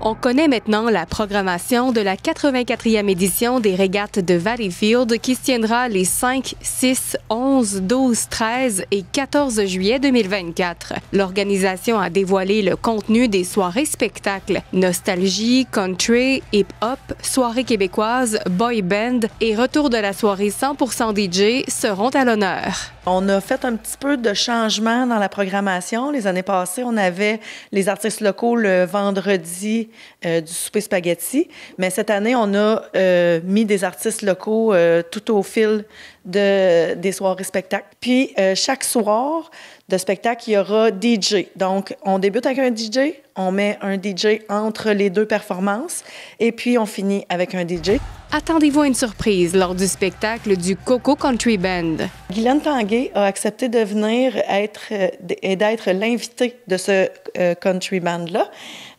On connaît maintenant la programmation de la 84e édition des régates de Valleyfield qui tiendra les 5, 6, 11, 12, 13 et 14 juillet 2024. L'organisation a dévoilé le contenu des soirées spectacles Nostalgie, Country, Hip Hop, Soirée québécoise, Boy Band et Retour de la soirée 100% DJ seront à l'honneur. On a fait un petit peu de changement dans la programmation. Les années passées, on avait les artistes locaux le vendredi euh, du souper spaghetti, mais cette année, on a euh, mis des artistes locaux euh, tout au fil des soirées spectacles. Puis chaque soir de spectacle, il y aura DJ. Donc, on débute avec un DJ, on met un DJ entre les deux performances et puis on finit avec un DJ attendez-vous à une surprise lors du spectacle du Coco Country Band. Guylaine Tanguay a accepté de venir être euh, et d'être l'invitée de ce euh, country band-là.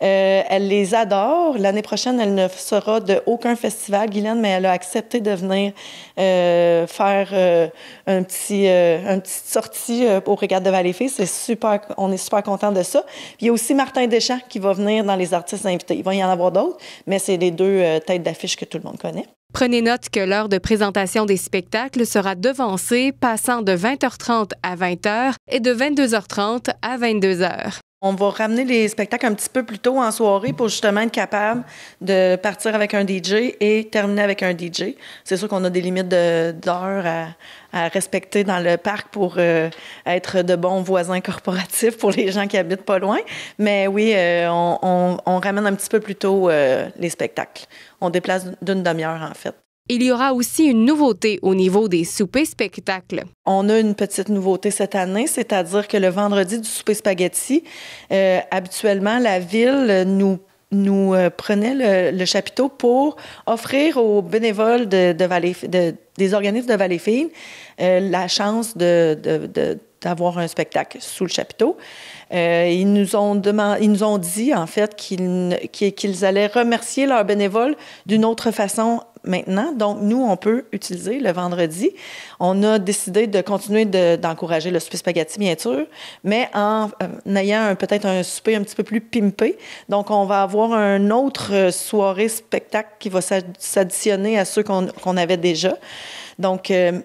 Euh, elle les adore. L'année prochaine, elle ne sera de aucun festival, Guylaine, mais elle a accepté de venir euh, faire euh, un petit, une petite sortie au Regard de vallée C'est super, on est super content de ça. il y a aussi Martin Deschamps qui va venir dans les artistes invités. Il va y en avoir d'autres, mais c'est les deux têtes d'affiche que tout le monde connaît. Prenez note que l'heure de présentation des spectacles sera devancée, passant de 20h30 à 20h et de 22h30 à 22h. On va ramener les spectacles un petit peu plus tôt en soirée pour justement être capable de partir avec un DJ et terminer avec un DJ. C'est sûr qu'on a des limites d'heures à, respecter dans le parc pour euh, être de bons voisins corporatifs pour les gens qui habitent pas loin. Mais oui, euh, on, ramène un petit peu plus tôt euh, les spectacles. On déplace d'une demi-heure en fait il y aura aussi une nouveauté au niveau des soupers spectacles. On a une petite nouveauté cette année, c'est-à-dire que le vendredi du souper spaghetti, euh, habituellement, la ville nous euh, prenait le, chapiteau pour offrir aux bénévoles de, des organismes de Valleyfield euh, la chance d'avoir un spectacle sous le chapiteau. Euh, ils, nous ont ils nous ont dit, en fait, qu'ils allaient remercier leurs bénévoles d'une autre façon maintenant. Donc, nous, on peut utiliser le vendredi. On a décidé de continuer d'encourager le souper spaghetti, bien sûr, mais en euh, ayant peut-être un souper un petit peu plus pimpé. Donc, on va avoir un autre euh, soirée spectacle qui va s'additionner à ceux qu'on avait déjà. Donc, euh,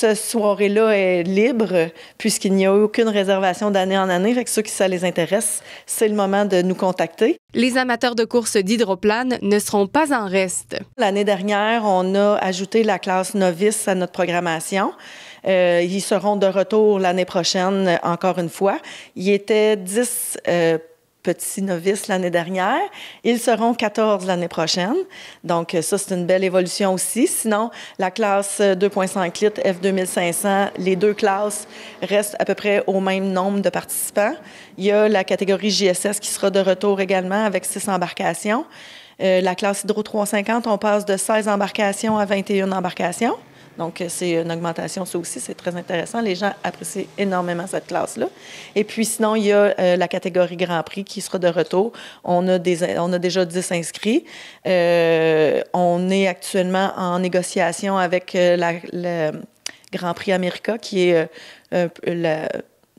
cette soirée-là est libre puisqu'il n'y a aucune réservation d'année en année. Fait ceux qui ça les intéresse, c'est le moment de nous contacter. Les amateurs de courses d'hydroplane ne seront pas en reste. L'année dernière, on a ajouté la classe novice à notre programmation. Euh, ils seront de retour l'année prochaine, encore une fois. Il était 10 euh, petits novices l'année dernière. Ils seront 14 l'année prochaine. Donc, ça, c'est une belle évolution aussi. Sinon, la classe 2.5 litres F2500, les deux classes restent à peu près au même nombre de participants. Il y a la catégorie JSS qui sera de retour également avec 6 embarcations. Euh, la classe Hydro 350, on passe de 16 embarcations à 21 embarcations. Donc, euh, c'est une augmentation, ça aussi, c'est très intéressant. Les gens apprécient énormément cette classe-là. Et puis, sinon, il y a euh, la catégorie Grand Prix qui sera de retour. On a, des, on a déjà 10 inscrits. Euh, on est actuellement en négociation avec le Grand Prix America, qui est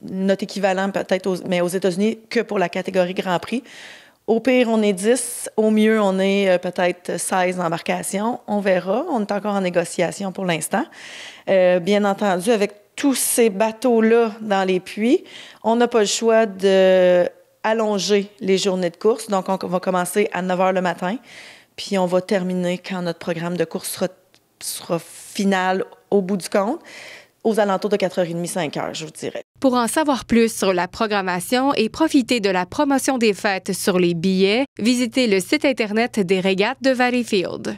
notre équivalent peut-être, mais aux États-Unis, que pour la catégorie Grand Prix. Au pire, on est 10. Au mieux, on est euh, peut-être 16 embarcations. On verra. On est encore en négociation pour l'instant. Euh, bien entendu, avec tous ces bateaux-là dans les puits, on n'a pas le choix de allonger les journées de course. Donc, on va commencer à 9 h le matin, puis on va terminer quand notre programme de course sera, sera final au bout du compte, aux alentours de 4h30, 5h, je vous dirais. Pour en savoir plus sur la programmation et profiter de la promotion des fêtes sur les billets, visitez le site Internet des régates de Valleyfield.